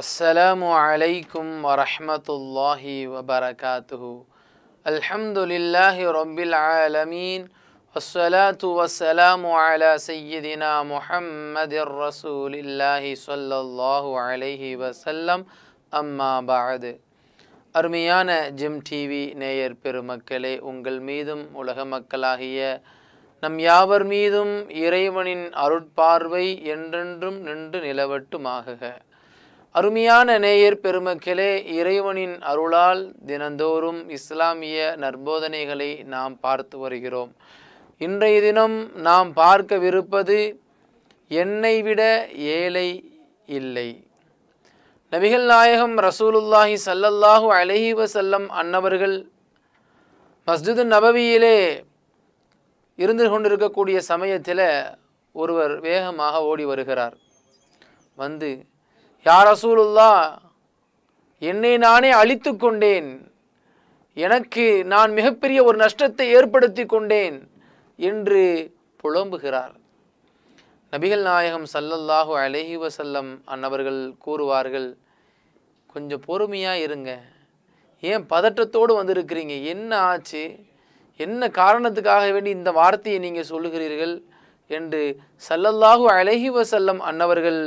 அஸ்ஸலாமு அலைக்கும் வரஹமத்துல்லாஹி வபரகாத்துஹு அல்ஹம்துலில்லாஹி ரொம்பில் ஆலமீன் வஸ்ஸலாத்து வஸ்ஸலாமு அலா சையதினா முஹம்மதிர் ரசூலில்லாஹி சொல்லல்லாஹு அலைஹி வசல்லம் அம்மா பாது அருமையான ஜிம் டிவி நேயர் பெருமக்களே உங்கள் மீதும் உலக மக்களாகிய நம் யாவர் மீதும் இறைவனின் அருட்பார்வை என்றென்றும் நின்று நிலவட்டுமாகுக அருமையான நேயர் பெருமக்களே இறைவனின் அருளால் தினந்தோறும் இஸ்லாமிய நற்போதனைகளை நாம் பார்த்து வருகிறோம் இன்றைய தினம் நாம் பார்க்கவிருப்பது என்னை விட ஏழை இல்லை நபிகள் நாயகம் ரசூலுல்லாஹி சல்லல்லாஹு அலஹி வசல்லம் அன்னவர்கள் மஸ்ஜிது நபவியிலே இருந்து கொண்டிருக்கக்கூடிய சமயத்தில் ஒருவர் வேகமாக ஓடி வருகிறார் வந்து யார் ரசூலுல்லா என்னை நானே அழித்து கொண்டேன் எனக்கு நான் மிகப்பெரிய ஒரு நஷ்டத்தை ஏற்படுத்தி கொண்டேன் என்று புலம்புகிறார் நபிகள் நாயகம் சல்லல்லாஹு அலஹி வசல்லம் அன்னவர்கள் கூறுவார்கள் கொஞ்சம் பொறுமையாக இருங்க ஏன் பதற்றத்தோடு வந்திருக்கிறீங்க என்ன ஆச்சு என்ன காரணத்துக்காக வேண்டி இந்த வார்த்தையை நீங்கள் சொல்லுகிறீர்கள் என்று சல்லல்லாஹு அலஹி வசல்லம் அன்னவர்கள்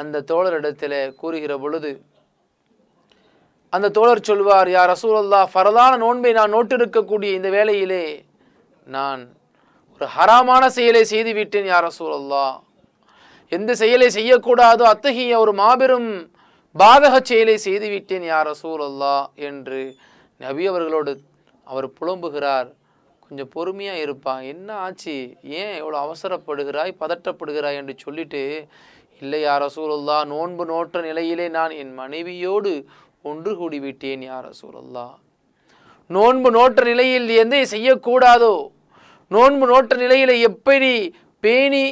அந்த தோழரிடத்தில் கூறுகிற பொழுது அந்த தோழர் சொல்வார் யார் ரசூலல்லா பரதான நோன்பை நான் நோட்டிருக்கக்கூடிய இந்த வேலையிலே நான் ஒரு ஹராமான செயலை செய்துவிட்டேன் யார் ரசூலல்லா எந்த செயலை செய்யக்கூடாதோ அத்தகைய ஒரு மாபெரும் பாதக செயலை செய்துவிட்டேன் யார் ரசூலல்லா என்று நபி அவர்களோடு அவர் புலம்புகிறார் கொஞ்சம் பொறுமையாக இருப்பான் என்ன ஆச்சு ஏன் இவ்வளோ அவசரப்படுகிறாய் பதட்டப்படுகிறாய் என்று சொல்லிட்டு இல்லை யார் ரசூலல்லா நோன்பு நோற்ற நிலையிலே நான் என் மனைவியோடு ஒன்று கூடிவிட்டேன் யார் ரசூலல்லா நோன்பு நோற்ற நிலையில் எந்த செய்யக்கூடாதோ நோன்பு நோற்ற நிலையில் எப்படி பேணி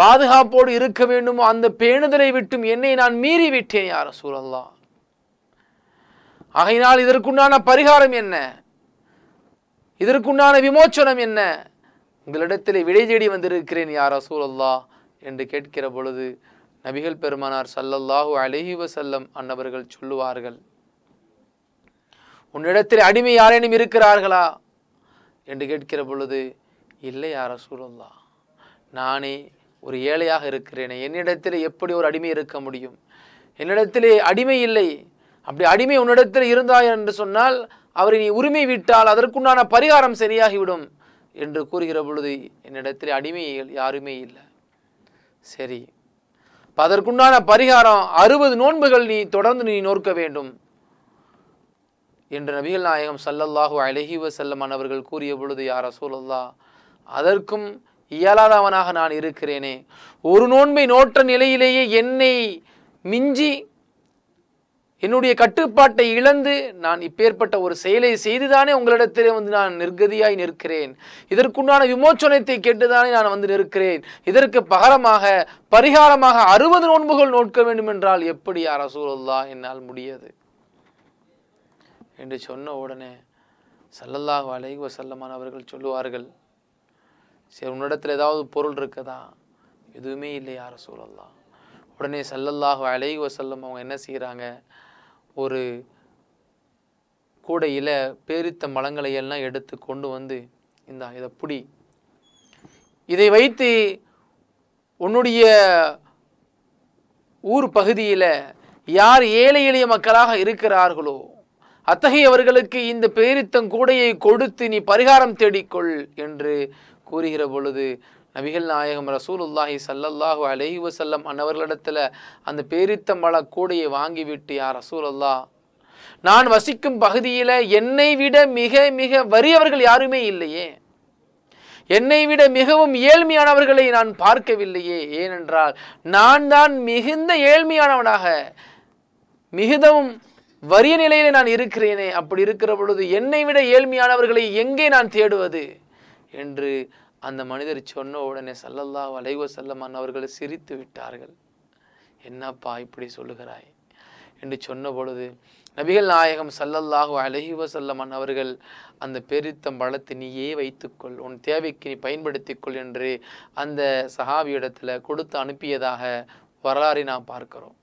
பாதுகாப்போடு இருக்க வேண்டுமோ அந்த பேணுதலை விட்டும் என்னை நான் மீறிவிட்டேன் யார் ரசூலல்லா ஆகையினால் இதற்குண்டான பரிகாரம் என்ன இதற்குண்டான விமோச்சனம் என்ன உங்களிடத்தில் விடை தேடி வந்திருக்கிறேன் யார் ரசூலல்லா என்று கேட்கிற பொழுது நபிகள் பெருமானார் சல்லல்லாஹு அலஹி வசல்லம் அன்னவர்கள் சொல்லுவார்கள் உன்னிடத்தில் அடிமை யாரேனும் இருக்கிறார்களா என்று கேட்கிற பொழுது இல்லை யார சூழல்லா நானே ஒரு ஏழையாக இருக்கிறேனே என்னிடத்தில் எப்படி ஒரு அடிமை இருக்க முடியும் என்னிடத்திலே அடிமை இல்லை அப்படி அடிமை உன்னிடத்தில் இருந்தாய் என்று சொன்னால் அவரை நீ உரிமை விட்டால் அதற்குண்டான பரிகாரம் சரியாகிவிடும் என்று கூறுகிற பொழுது என்னிடத்தில் அடிமை யாருமே இல்லை சரி அதற்குண்டான பரிகாரம் அறுபது நோன்புகள் நீ தொடர்ந்து நீ நோக்க வேண்டும் என்று நபிகள் நாயகம் சல்லல்லாஹு அலஹி வசல்லமான் அவர்கள் கூறிய பொழுது யார் ரசூலல்லா அதற்கும் இயலாதவனாக நான் இருக்கிறேனே ஒரு நோன்பை நோற்ற நிலையிலேயே என்னை மிஞ்சி என்னுடைய கட்டுப்பாட்டை இழந்து நான் இப்பேற்பட்ட ஒரு செயலை செய்துதானே உங்களிடத்திலே வந்து நான் நிர்கதியாய் நிற்கிறேன் இதற்குண்டான விமோச்சனத்தை கேட்டுதானே நான் வந்து நிற்கிறேன் இதற்கு பகரமாக பரிகாரமாக அறுபது நோன்புகள் நோட்க வேண்டும் என்றால் எப்படி அரசூலல்லா என்னால் முடியாது என்று சொன்ன உடனே சல்லல்லாக அழைவ செல்லமான அவர்கள் சொல்லுவார்கள் சரி உன்னிடத்தில் ஏதாவது பொருள் இருக்கதா எதுவுமே இல்லை யார சூழல்லாம் உடனே சல்லல்லாஹு அலைஹி செல்லம் அவங்க என்ன செய்கிறாங்க ஒரு கூடையில் பேரித்த மலங்களை எல்லாம் எடுத்து கொண்டு வந்து இந்த இதை புடி இதை வைத்து உன்னுடைய ஊர் பகுதியில் யார் ஏழை எளிய மக்களாக இருக்கிறார்களோ அத்தகையவர்களுக்கு இந்த பேரித்தங்கூடையை கொடுத்து நீ பரிகாரம் தேடிக்கொள் என்று கூறுகிற பொழுது நபிகள் நாயகம் உல்லாஹி சல்லல்லாஹு அலஹி வசல்லம் அன்னவர்களிடத்தில் அந்த பேரித்தம்பள கூடையை வாங்கிவிட்டு யார் அல்லா நான் வசிக்கும் பகுதியில் என்னை விட மிக மிக வறியவர்கள் யாருமே இல்லையே என்னை விட மிகவும் ஏழ்மையானவர்களை நான் பார்க்கவில்லையே ஏனென்றால் நான் தான் மிகுந்த ஏழ்மையானவனாக மிகுதவும் வறிய நிலையில் நான் இருக்கிறேனே அப்படி இருக்கிற பொழுது என்னை விட ஏழ்மையானவர்களை எங்கே நான் தேடுவது என்று அந்த மனிதர் சொன்ன உடனே சல்லல்லா வளைவ செல்லமான் அவர்கள் சிரித்து விட்டார்கள் என்னப்பா இப்படி சொல்லுகிறாய் என்று சொன்ன பொழுது நபிகள் நாயகம் சல்லல்லாக அழகிவ செல்லமான் அவர்கள் அந்த பெருத்தம் பழத்தை நீயே வைத்துக்கொள் உன் தேவைக்கு நீ பயன்படுத்திக்கொள் என்று அந்த சஹாபியிடத்தில் கொடுத்து அனுப்பியதாக வரலாறை நாம் பார்க்கிறோம்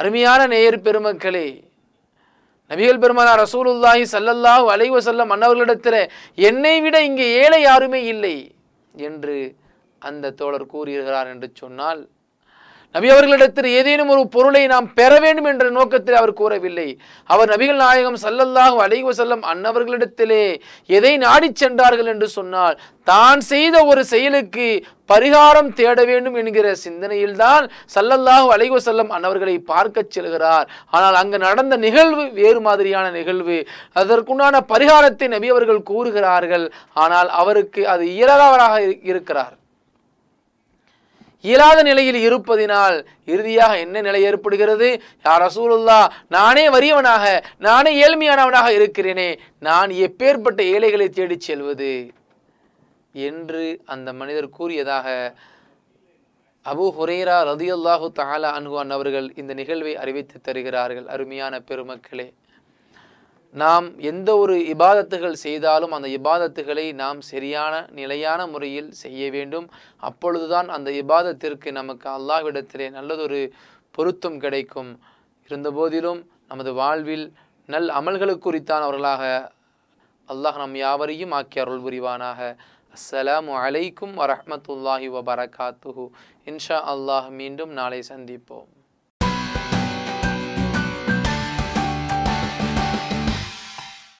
அருமையான நேயர் பெருமக்களே நபிகள் பெருமானா ரசூலுல்லாஹி சல்லல்லாஹ் அலைவசல்லம் அன்னவர்களிடத்தில் என்னை விட இங்கே ஏழை யாருமே இல்லை என்று அந்த தோழர் கூறுகிறார் என்று சொன்னால் நபி அவர்களிடத்தில் ஏதேனும் ஒரு பொருளை நாம் பெற வேண்டும் என்ற நோக்கத்தில் அவர் கூறவில்லை அவர் நபிகள் நாயகம் சல்லல்லாஹும் அலைஹி செல்லம் அன்னவர்களிடத்திலே எதை நாடிச் சென்றார்கள் என்று சொன்னால் தான் செய்த ஒரு செயலுக்கு பரிகாரம் தேட வேண்டும் என்கிற சிந்தனையில்தான் சல்லல்லாஹு செல்லம் அன்னவர்களை பார்க்கச் செல்கிறார் ஆனால் அங்கு நடந்த நிகழ்வு வேறு மாதிரியான நிகழ்வு அதற்குண்டான பரிகாரத்தை நபி அவர்கள் கூறுகிறார்கள் ஆனால் அவருக்கு அது இயலாதவராக இருக்கிறார் இயலாத நிலையில் இருப்பதினால் இறுதியாக என்ன நிலை ஏற்படுகிறது யார் ரசூலுல்லா நானே வறியவனாக நானே ஏழ்மையானவனாக இருக்கிறேனே நான் எப்பேற்பட்ட ஏழைகளை தேடிச் செல்வது என்று அந்த மனிதர் கூறியதாக அபு ஹுரேரா ரதியுல்லாஹு தாலா அனுகுவான் அவர்கள் இந்த நிகழ்வை அறிவித்து தருகிறார்கள் அருமையான பெருமக்களே நாம் எந்த ஒரு இபாதத்துகள் செய்தாலும் அந்த இபாதத்துகளை நாம் சரியான நிலையான முறையில் செய்ய வேண்டும் அப்பொழுதுதான் அந்த இபாதத்திற்கு நமக்கு அல்லாஹ்விடத்திலே நல்லதொரு பொருத்தம் கிடைக்கும் இருந்தபோதிலும் நமது வாழ்வில் நல் அமல்களுக்குரித்தானவர்களாக அல்லாஹ் நம் யாவரையும் ஆக்கி அருள் புரிவானாக அஸ்ஸலாமு அலைக்கும் வரமத்துல்லாஹி வபரகாத்துஹு இன்ஷா அல்லாஹ் மீண்டும் நாளை சந்திப்போம்